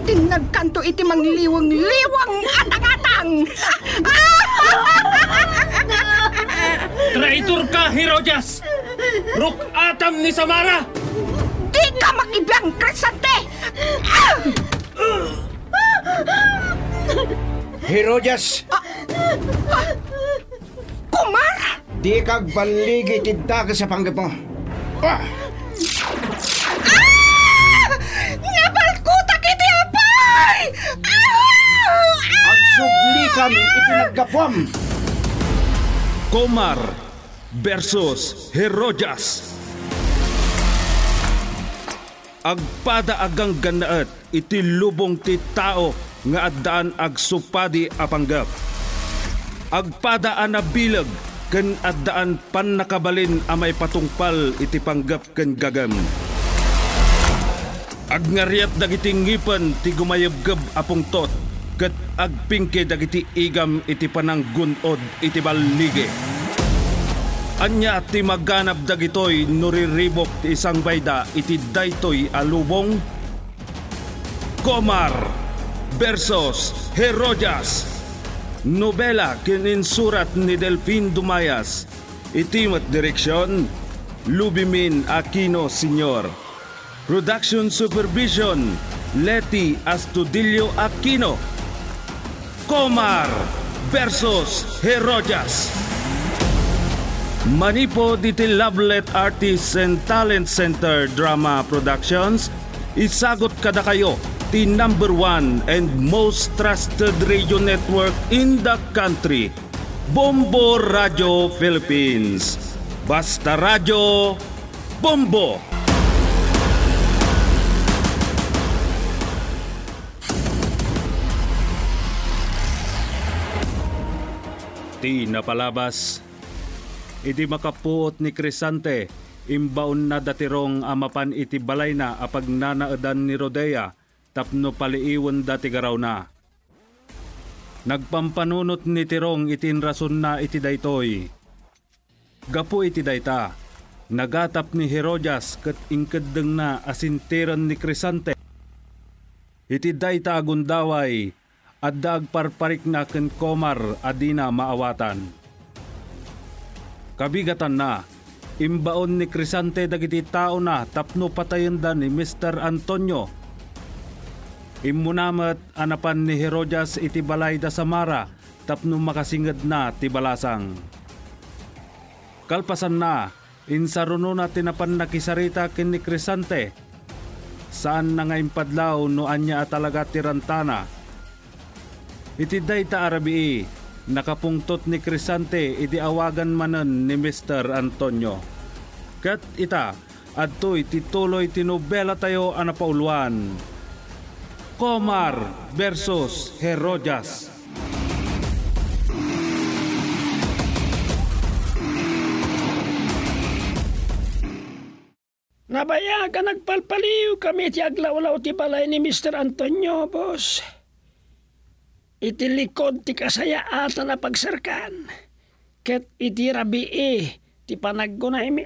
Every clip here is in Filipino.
Ating nagkanto iti mangliwang liwang-liwang atang-atang! Traitor ka, Herodias! Ruk atam ni Samara! Di ka makibang krisante! Ah! Herodias! Ah, kumar! Di kag banligi tidda ka sa panggap mo. Ah! kapulisan ipinaggapwam. Komar versus Herojas. Agpada agang ganaat iti lubong ti tao nga addaan agsupadi supadi apanggap. Agpada anabilag ken addaan pan a amay patungpal iti panggap ken gagam. Agnariat dagiti ngipen ti gumayebgeb apong tot Kat agpingke dagiti igam iti pananggunod iti ballige. Anya ti maganap dagitoy nuriribok ti isang bayda iti daytoy alubong Komar versus Herodias. Nobela kininsurat ni Delfin Dumayas. Iti mat direksyon, Lubimin Aquino Sr. Production Supervision, Leti Astudillo Aquino. Comar versus Herojas. Manipo Detail Lovelet Artists and Talent Center Drama Productions, isagot kada kayo the number one and most trusted radio network in the country, Bombo Radio Philippines. Basta Radio Bombo! Di napalabas. Idi makapuot ni Crisante, imbaon na datirong amapan iti balay na apag nanaadan ni Rodea, tapno paliiwan dati garaw na. Nagpampanunot ni Tirong itin rason na iti daytoy. Gapo iti dayta, nagatap ni Herodias kat ingkadang na asintiran ni Crisante. Iti dayta agundaway, at dagparparik na komar adina maawatan. Kabigatan na, imbaon ni Crisante dagiti tao na tapno patayanda ni Mr. Antonio. Imunamat anapan ni Herodias iti balay da Samara tapno makasinged na ti balasang. Kalpasan na, insaruno na tinapan nakisarita kin ni Crisante saan na nga impadlaw no anya talaga tirantana Itiday ta arabi nakapungtot ni Crisante iti awagan manen ni Mr. Antonio. Kat ita, adtoy tituloy tinobela tayo anapauluan. Comar versus Herodias. Nabaya ka nagpalpaliw kami ti aglawlaw ti balay ni Mr. Antonio, boss iti likod ti kasayaatan na pagsarkan, ket iti e, ti panaggunay mi.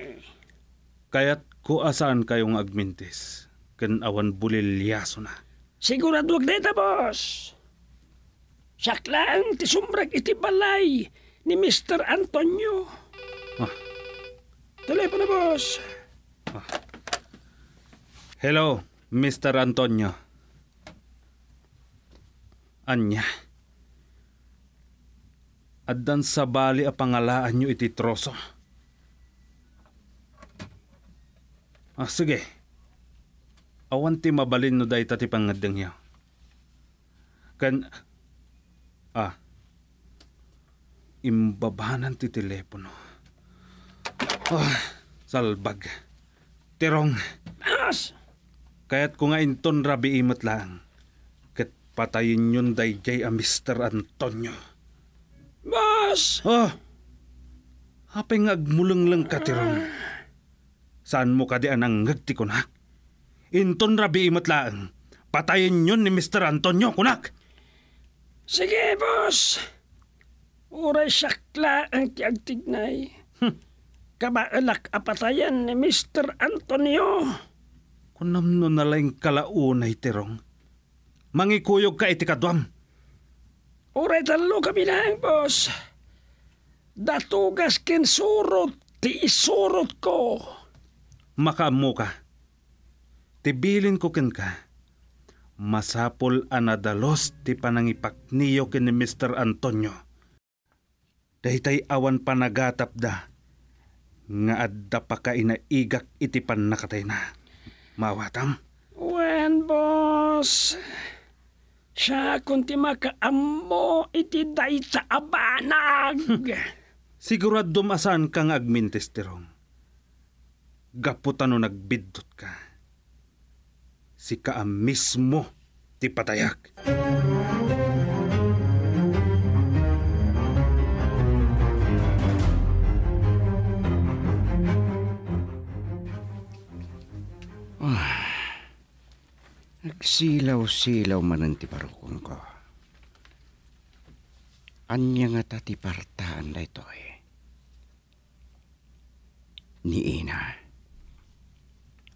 Kayat ko asan kayong agmintis, ken awan bulilyaso na. Sigurado wag deta, boss. Saklang ti sumrag iti balay ni Mr. Antonio. Ah. Telepono, boss. Ah. Hello, Mr. Antonio. Anya. Addan sa bali a pangalaan nyo iti troso. Ah, sige. Awan ti mabalin no dayta ti pangadang yaw. Kan... Ah. Imbabanan ti telepono. Oh, salbag. Terong. As! Kaya't ko nga inton rabi imot lang. Patayin yun dayjay a ah, Mr. Antonio. Boss! Oh! Apay nga agmulang lang katiron. Saan mo ka di anang ngagti kunak? Inton rabi imat laang. Patayin yun ni Mr. Antonio kunak. Sige, boss. Uray sakla ang tiagtignay. Hm. Kabaalak apatayan ni Mr. Antonio. Kunam no nalang kalaunay tirong mangikuyog ka iti kadwam. Uray talo kami na ang boss. Datugas kin surot, ti isurot ko. Makamu ka. Tibilin ko kin ka. Masapol anadalos ti panangipakniyo niyo kin ni Mr. Antonio. Dahitay awan panagatap da. Nga adda pa ka inaigak iti pan nakatay na. Mawatam? Wen, boss. Sa kunti makaamo iti day sa abanag. Sigurado masan kang agmintis Gaputano nagbidot ka. Si ka mismo ti patayak. Nagsilaw-silaw man ang tibarukong ko. Anya nga tatipartaan na ito eh. Ni Ina.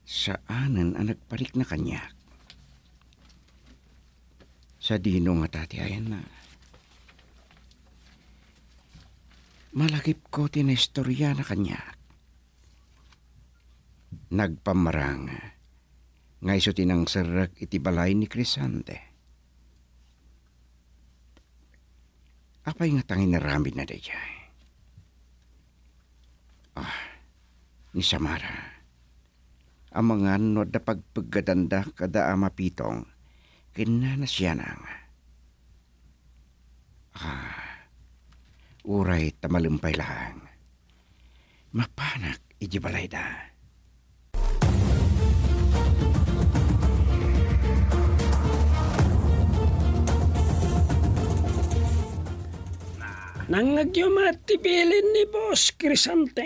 Saanan ang nagparik na kanyak? Sa dino nga ayan na. Malagip ko tinestorya na kanyak. Nagpamarang. Nagpamarang nga iso tinang sarak iti balay ni Crisante. Apay nga tangin naramid na dayjay. Ah, ni Samara. Amangan no da pagpaggadanda kada ama pitong, kinanasyanang. Ah, uray tamalumpay lang. Mapanak iji balay da. Nangagyo matibilin ni Boss Crisante.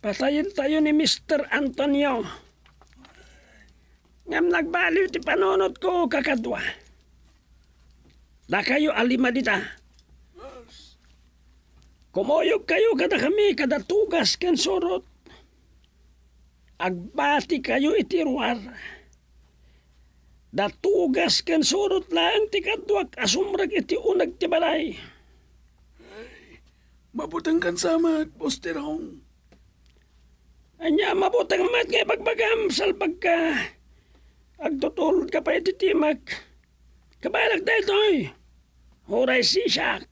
Patayin tayo ni Mr. Antonio. Ngam nagbaliw ti panonot ko kakadwa. Da kayo alima dita. Kumuyog kayo kada kami kada tugas ken surot. Agbati kayo itiruar. Agbati kayo itiruar. Datugas kan surot lang ti kadwak asumrag iti unag ti balay. Ay, mabutang kan samat, posterong. Anya, mabutang mat ngay bagbagam salbag ka. Agtutulod ka pa iti timak. Kabalag tayo to'y. Huray sisak.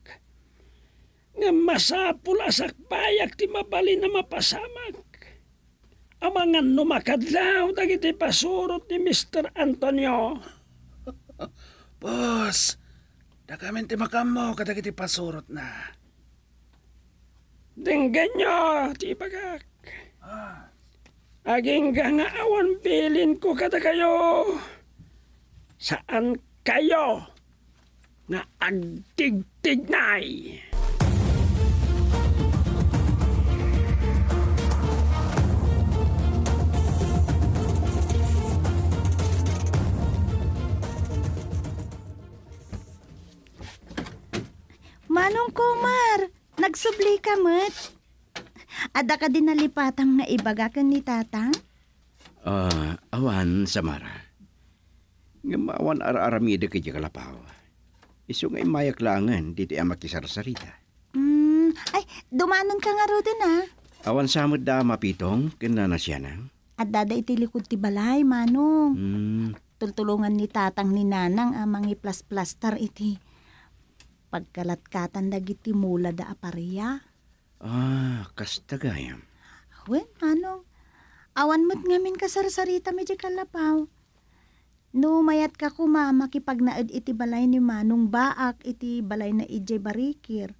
Nga masapul asak payak ti mabali na mapasamak. Amang ano makadlaw dagiti pasurot ni Mr. Antonio. Boss, dakamin ti makammo kadagiti pasurot na. Dinggan nyo, ti pagak. Ah. Aging gangaawan pilin ko kada kayo. Saan kayo na agtigtignay? Magsubli ka, mat. Ada ka din nalipatang nga ibaga ka ni tatang? Uh, awan, Samara. Nga maawan ara-aramida ka kalapaw. Isu nga imayaklangan, dito ang makisarsarita. Mm, ay, dumanon ka nga rodin ha. Awan samod da mapitong, kina na siya na. At dada itilikod ti balay, manong. Mm. Tultulungan ni tatang ni nanang amang iplas-plastar iti pagkalatkatan dagiti mula da aparya. Ah, kastagayam. Wen, ano? Awan mo't ngamin kasarsarita medyo kalapaw. No, mayat ka kuma, makipagnaod iti balay ni Manong Baak, iti balay na ijay e barikir.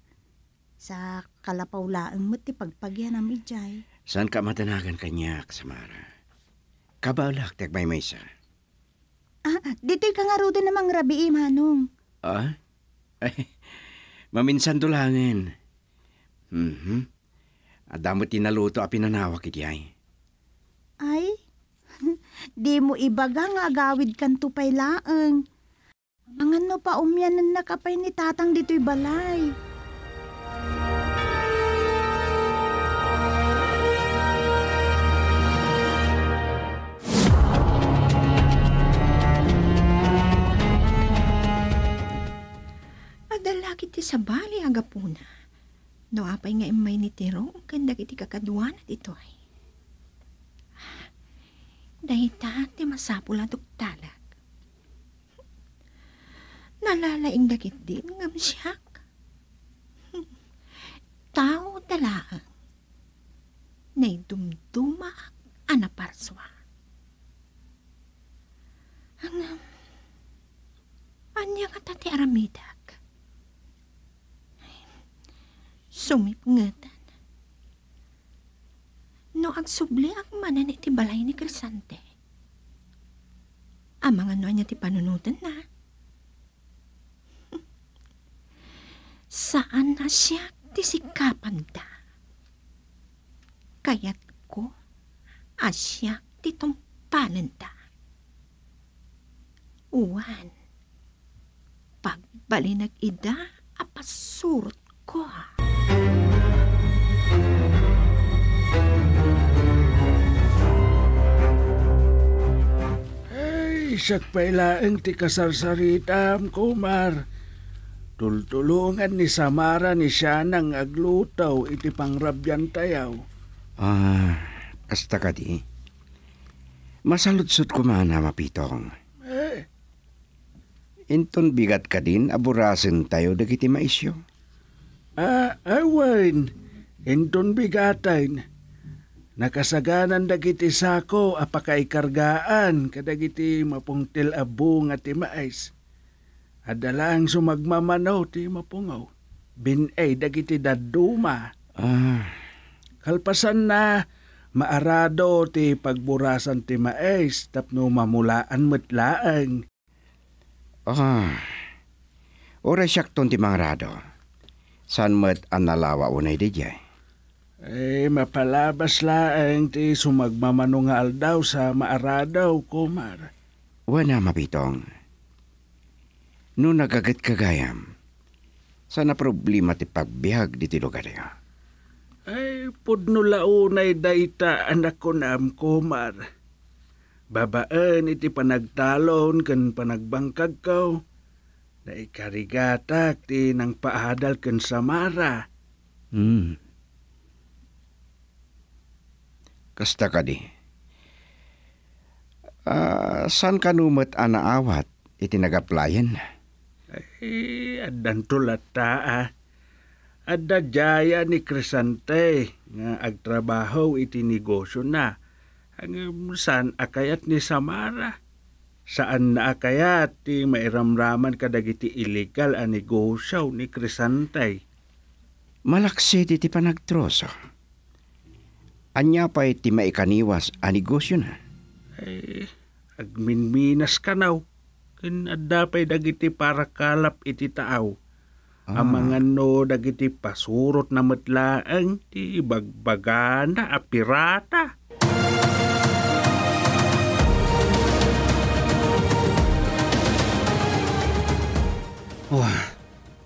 Sa kalapaw laang mo't ipagpagyan ang ijay. Saan ka matanagan kanyak, Samara? Kabalak, tagmay may sa. Ah, dito'y kangarudo namang rabi, Manong. Ah? Ay, maminsan dulangin. Mm-hmm. Adamot tinaluto a pinanawak idiay. Ay, di mo ibaga nga agawid kan tupay laeng. Ang ano pa umyanan nakapay ni tatang dito'y balay. Kadalaki ti sabali agapuna. No apay nga imay ni Tiro, ang kandag iti kakaduan at ito ay. Dahita ti masapula duktalag. Nalalaing dakit din ng amsyak. Tao talaang. Naidumduma anaparswa. Anam, um, anya ka tati aramida. sumipngetan. No agsubli ang manan iti balay ni Crisante. Ang mga no niya ti panunutan na. Saan na siya ti sikapan da? Kayat ko asya ti tumpalan da. Uwan, pagbalinag nag-ida, apasurot ko ha. Isak pailaeng ti kasarsaritam, kumar. Tultulungan ni Samara ni siya aglutaw iti pangrabyan tayaw. Ah, asta ka di. Masalutsot ko man, mapitong. Eh? Inton bigat ka din, aburasin tayo dagiti maisyo. Ah, awain. Inton bigatain. Nakasaganan dagiti sako apakaikargaan kadagiti mapungtil abo nga timais. Adalang sumagmamanaw ti mapungaw. Binay dagiti daduma. Ah. Kalpasan na maarado ti pagburasan ti mais tapno mamulaan metlaang. Ah. Ora syakton ti mangrado. San met analawa unay di jay. Eh, mapalabas laeng ti sumagmamano nga aldaw sa maaradaw, kumar. Wala mabitong. No nagagat kagayam, sana problema ti pagbihag di ti lugar Ay, pudno launay dayta anak ko na kumar. Babaan iti panagtalon kan panagbangkag Na ikarigatak ti nang paadal kan samara. Hmm. kasta ka di. Uh, ah, san kanumat anaawat itinagaplayan? Ay, eh, adan tulata ah. Adda jaya ni Crescente nga agtrabaho iti negosyo na. Ang um, saan akayat ni Samara? Saan na akayat ti mairamraman kadagiti illegal ang negosyo ni Crescente? Malaksi ti panagtroso. Anya pa'y ti maikaniwas a negosyo na. Ay, eh, agminminas ka naw. Kin adapay dagiti para kalap iti taaw. Ah. Ang no dagiti pasurot na matlaang ti bagbagana a pirata. Oh,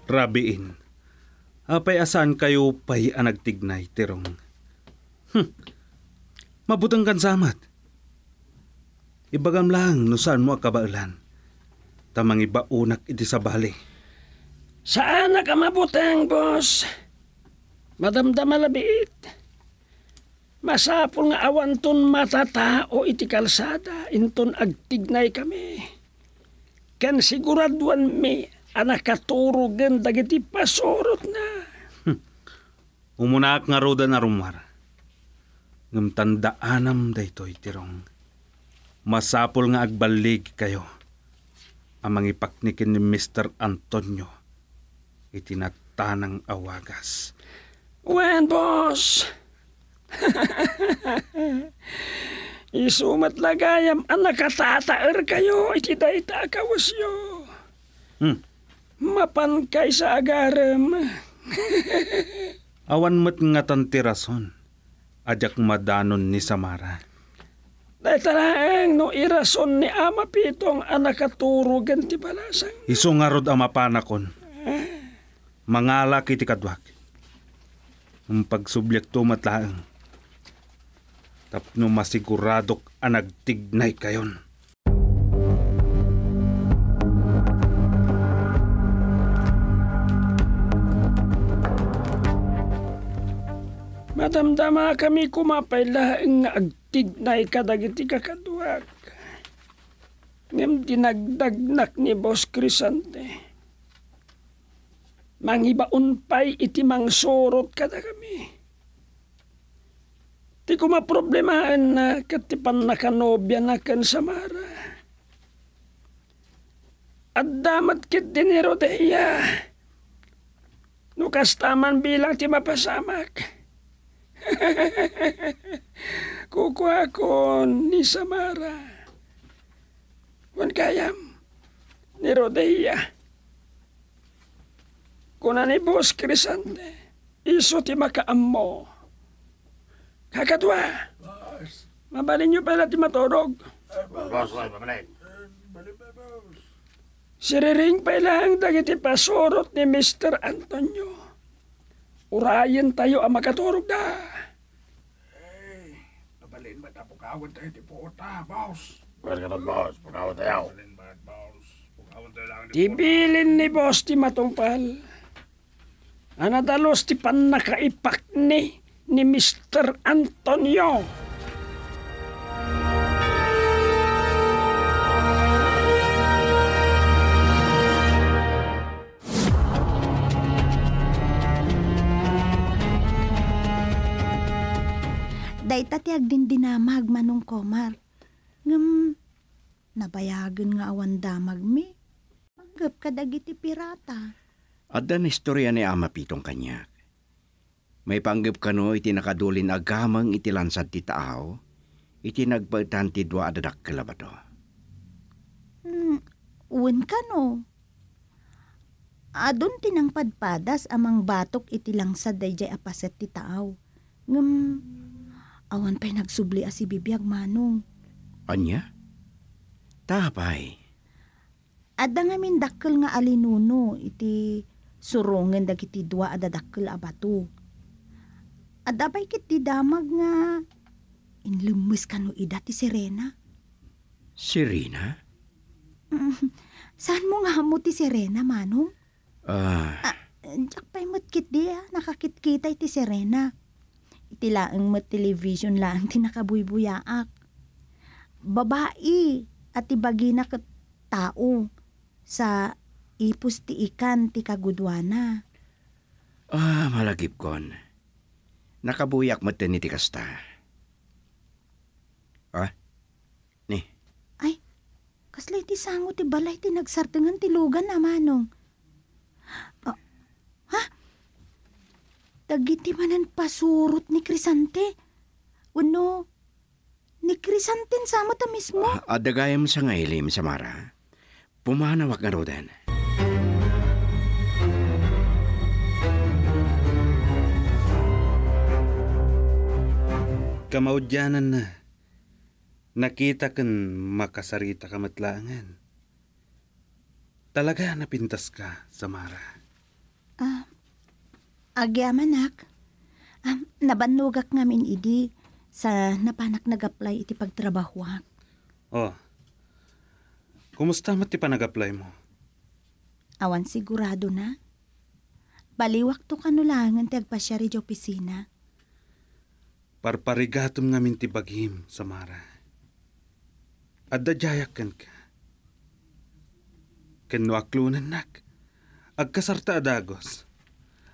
rabiin. Apay asan kayo pay anagtignay tirong? Hm. Mabutang kansamat. Ibagam lang no saan mo kabaulan. Tamang iba unak iti sa bali. Saan na ka mabutang, boss? Madamdama labit. Masapul nga awan ton matatao iti kalsada, inton agtignay kami. Kan siguraduan mi, anak katurugan dagiti pasurot na. Hm. Umunak nga roda na rumara ngam tandaanam daytoy tirong. Masapol nga agbalig kayo. Amang ipaknikin ni Mr. Antonio. Itinagtanang awagas. Wen, boss! Isumat lagayam ang nakatataer kayo iti dayta kawas yo. Hmm. Mapan kay sa agarem. Awan met nga tantirason ajak madanon ni Samara. Dahil no irason ni ama pitong anak katuro ganti balasang. Isungarod ama panakon. Ah. Mangala kiti kadwak. Ang pagsublyek tumatlaang. Tapno masiguradok anagtignay kayon. Madamdama kami kumapailaang nga agtig na ikadagiti kakaduak. Ngam dinagdagnak ni Boss Crisante. Mangibaon pa'y iti mangsorot kada kami. Ti ko maproblemahan na katipan na kanobya na kan Samara. At damat kit dinero deya. Nukas taman bilang ti mapasamak. Kukuha ko ni Samara. Kung kayam, ni Rodea. Kuna ni Bos Crisante, iso ti makaammo. Kakadwa, mabalin niyo pala ti matorog. Bos, bos, mabalin. Eh. Siriring pala ang dagiti pasurot ni Mr. Antonio Urayan tayo ang makaturog da. Hey, eh, nabalin ba ta pukawan tayo ti puta, boss? Pwede ka boss. Pukawan tayo. Nabalin ba, boss? Pukawan tayo lang ti Tibilin ni boss ti matumpal. Anadalos ti pan nakaipak ni ni Mr. Antonio. Kay tatiag din dinamag manong komar. Ngam, nabayagan nga awan damag mi. Manggap ka dagiti pirata. Adan istorya ni ama pitong kanya. May panggap kano iti nakadulin agamang iti lansad ti tao. iti nagpagtan ti dua adadak kalabado. Hmm, uwan kano. Adon tinang padpadas amang batok iti langsad dayjay apaset ti tao. Ngam, Awan pa'y nagsubli a si Bibiyag Manong. Anya? Tapay. Adda nga min dakkel nga alinuno iti surungen dagiti dua adda dakkel a bato. Adda pa'y ti damag nga inlumis kanu ida ti Serena. Serena? saan mo nga mo ti Serena, Manong? Ah. Uh... Ah, Diyak pa'y matkit di ah, nakakitkita iti Serena iti laeng met television lang tinakabuybuyaak. Babae at ibagina ket tao sa ipus ti ikan ti kagudwana. Ah, malagip kon. Nakabuyak mo ni ti kasta. Ah, ni. Ay, kasla iti sango ti balay ti nagsartengan ti lugan na manong Dagiti manan pasurot ni Crisante. Uno, ni sa mo ta mismo. Uh, ah, adagayam ah, sa ngailim, Samara. Pumanawak na rodan. Kamaudyanan na. Nakita kan makasarita kamatlaangan. Talaga napintas ka, Samara. Ah, Agyaman nak. Ah, nabanugak ngamin idi sa napanak nag-apply iti pagtrabahuak. Oh. Kumusta mat ti panag-apply mo? Awan sigurado na. Baliwak to kanulangan ti agpasyari di opisina. Parparigatom namin ti baghim, Samara. At dadyayakan ka. Kenno aklunan nak. Agkasarta adagos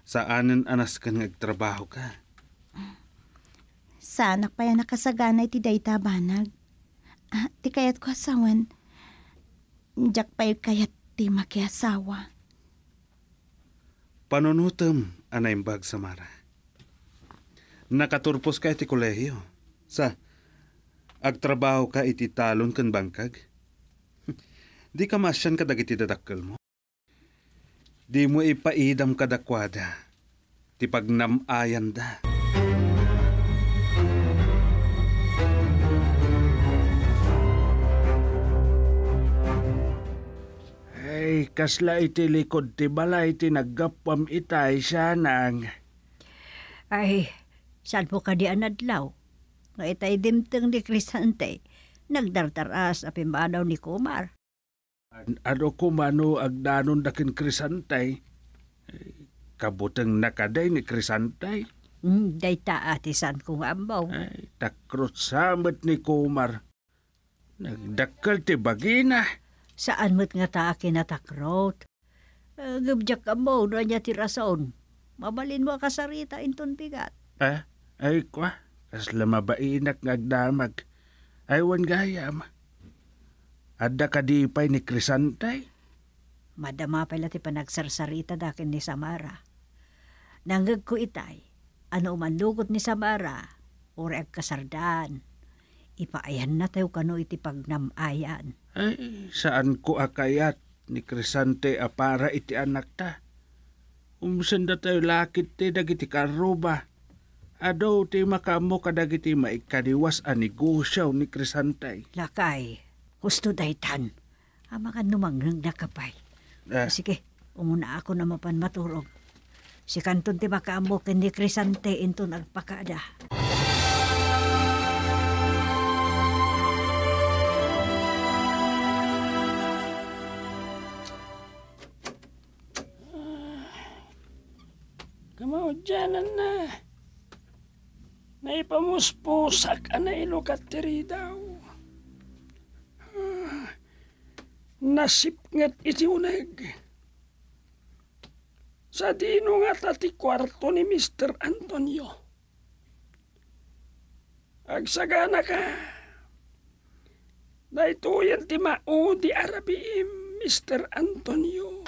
sa anan anas ka nagtrabaho ka. Sa anak pa yan nakasaganay ti dayta banag. Ah, ti kayat ko asawan. Diyak pa kayat ti makiasawa. Panunutam, anaimbag sa Mara. Nakaturpos ka iti kolehiyo. Sa, agtrabaho ka iti talon kan bangkag. Di ka masyan kadag iti dadakkel mo. Di mo ipaidam kadakwada, ti pagnamayan da. Ay, kasla iti likod ti balay ti naggapwam itay sanang. Ay, saan po ka di anadlaw? Nga itay dimteng ni Crisante, nagdartaras apimanaw ni Kumar. Ano kumano agdanon dakin krisantay, Kabuteng nakaday ni krisantay. Mm, day atisan kong ambaw. Ay, takrot samat ni Kumar. Nagdakal ti bagina. Saan mo't nga akin na takrot? Uh, eh, Gubjak ambaw na niya ti rason. Mabalin mo kasarita inton bigat. Eh, ay kwa, kas lamabain at ngagdamag. Aywan gayam. Adda ka di pa'y ni Crisantay? Madama pala ti panagsarsarita dakin ni Samara. Nanggag ko itay, ano umanlugot ni Samara, or ag kasardan. Ipaayan na tayo kano iti pagnamayan. Ay, saan ko akayat ni Crisante para iti anak ta? Umsenda tayo lakit ti dagiti karuba. Adaw ti makamo kadagiti maikadiwas a negosyaw ni Crisante. Lakay, gusto daytan. numang nang nakapay. Eh. Sige, umuna ako na mapan maturog. Si kanton ti makaamok ni Cresante inton agpakada. Kamaudyanan na. Naipamuspusak ang nailo ka daw. nasip nasipngat isiunag. Sa dino nga tati kwarto ni Mr. Antonio. Agsagana ka. Daituyan ti mao di Arabiim, Mr. Antonio.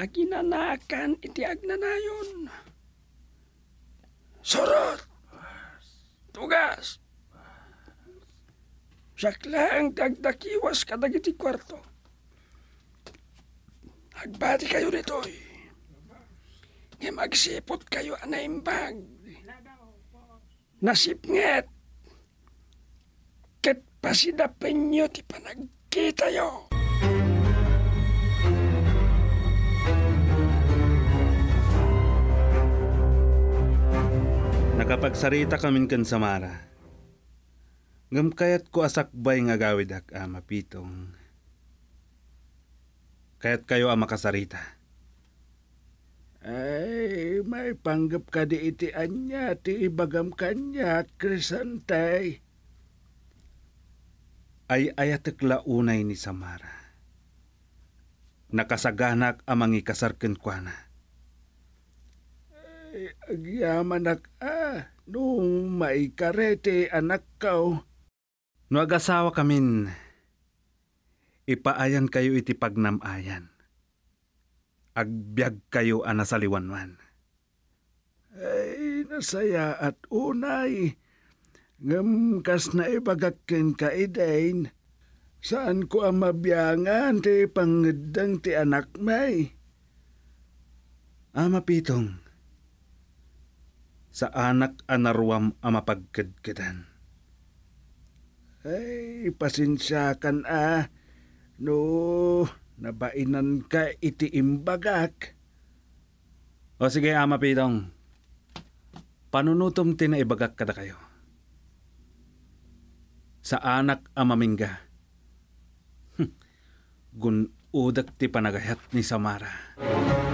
Aginanakan iti agnanayon. Sorot! Tugas! saklaang dagdakiwas ka dagiti kwarto. Hagbati kayo nito eh. Nga magsipot kayo anaimbag. Nasipnget. Kat pasidapin nyo ti panagkita yo. Nakapagsarita kami kan Samara. Ngam kayat ko asakbay nga gawid hak ama ah, pitong. Kayat kayo ama ah, kasarita. Ay, may panggap ka di iti anya, ti ibagam kanya at krisantay. Ay ayatek launay ni Samara. Nakasaganak amang ikasarkin kwa na. Ay, agyaman ak ah, nung maikarete anak kao No agasawa kamin, ipaayan kayo iti pagnamayan. Agbyag kayo anasaliwanwan. Ay, nasaya at unay, ngam kas na ibagakin ka idain, saan ko ang mabyangan ti pangedang ti anak may. Ama pitong, sa anak anarwam ang mapagkadkadan ay, pasensyakan ah. No, nabainan ka iti imbagak. O sige, Ama Pitong. Panunutom tinaibagak kada kayo. Sa anak amamingga. Hm, gunudak ti panagayat ni Samara. Samara.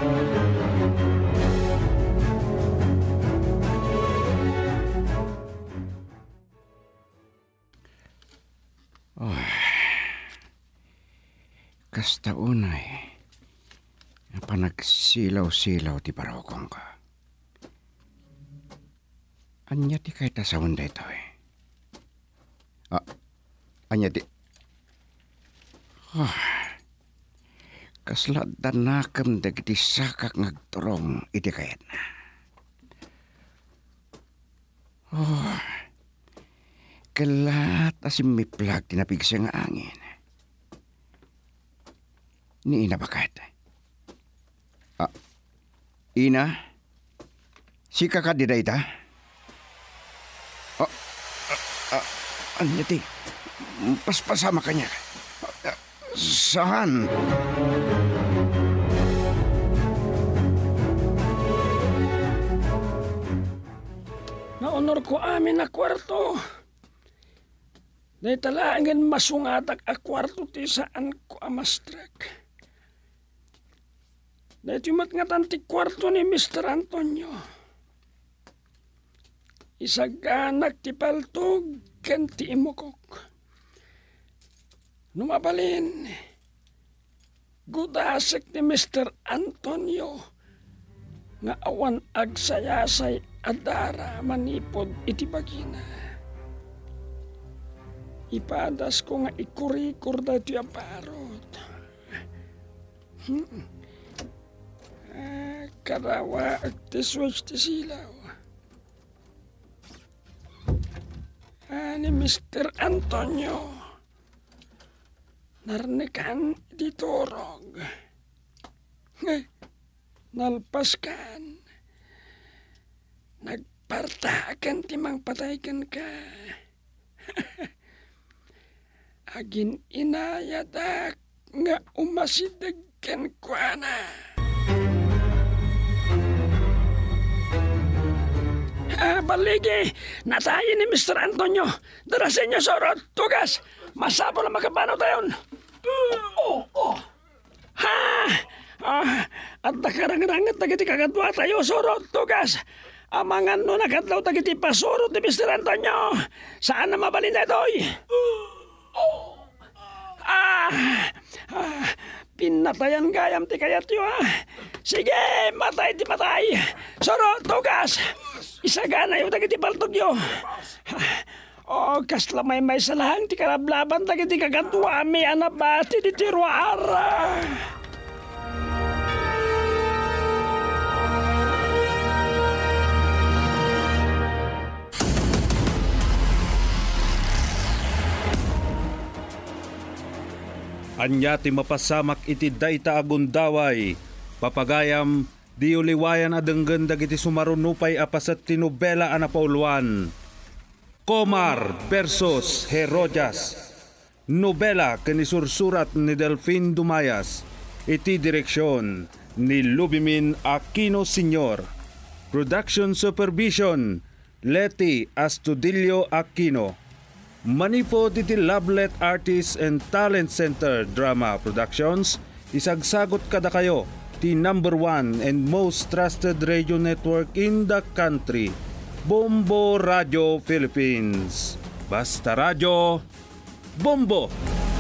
kastaunay na panagsilaw-silaw ti barokong ka. Anya ti kay tasawon dito eh. Ah, anya ti... Oh, kasladan na dagiti sakak ngagturong iti kayat na. Oh, kalat asim miplag tinapigsa nga angin ni Ina Bakat. Ah, Ina, si kakadida ita? Ah, ah, ah, anyati, ah, paspasama kanya. Ah, saan? Naonor ko amin na kwarto. Dahil talaangin masungatak a kwarto ti saan ko amastrak. Dahil mat nga tanti kwarto ni Mr. Antonio. Isaganak ti paltog ken ti imukok. Numapalin, gudasik ni Mr. Antonio nga awan agsayasay adara manipod iti bagina. Ipadas ko nga ikurikor ti aparot. Hmm. كذا وتزوج تسيلة أنا مستر أنطونيو narnikan diturong nalpaskan nagpartakan timang pataikan ka agin inayadak nga umasidag kan kuana baligi Natay ni Mr. Antonio. Dara sa sorot, tugas. Masapo lang makabano tayon. Oh, oh. Ha! Ah, at nakarang-rangat na kiti kagadwa tayo, sorot, tugas. Amangan no nakatlaw tagiti pasurot ni Mr. Antonio. Saan na mabalin na ito'y? Oh. Ah, ah, Pinatayan gayam ti kayat yo ha. Ah. Sige, matay ti matay. Soro, tugas. Isagana yung dagiti paltog yo. O, ah, oh, kasla may may salahang ti karablaban dagiti kagatwami anabati ti tiruara. Ah. Anya ti mapasamak iti dayta agundaway, papagayam di uliwayan adenggan dagiti sumarunupay apasat ti nobela anapauluan. Komar versus Herodas. Nobela kanisursurat ni Delfin Dumayas. Iti direksyon ni Lubimin Aquino Sr. Production Supervision Leti Astudillo Aquino. Manifo Titi Lovelet Artists and Talent Center Drama Productions, isagsagot kada kayo the number one and most trusted radio network in the country, Bombo Radio Philippines. Basta Radio, Bombo!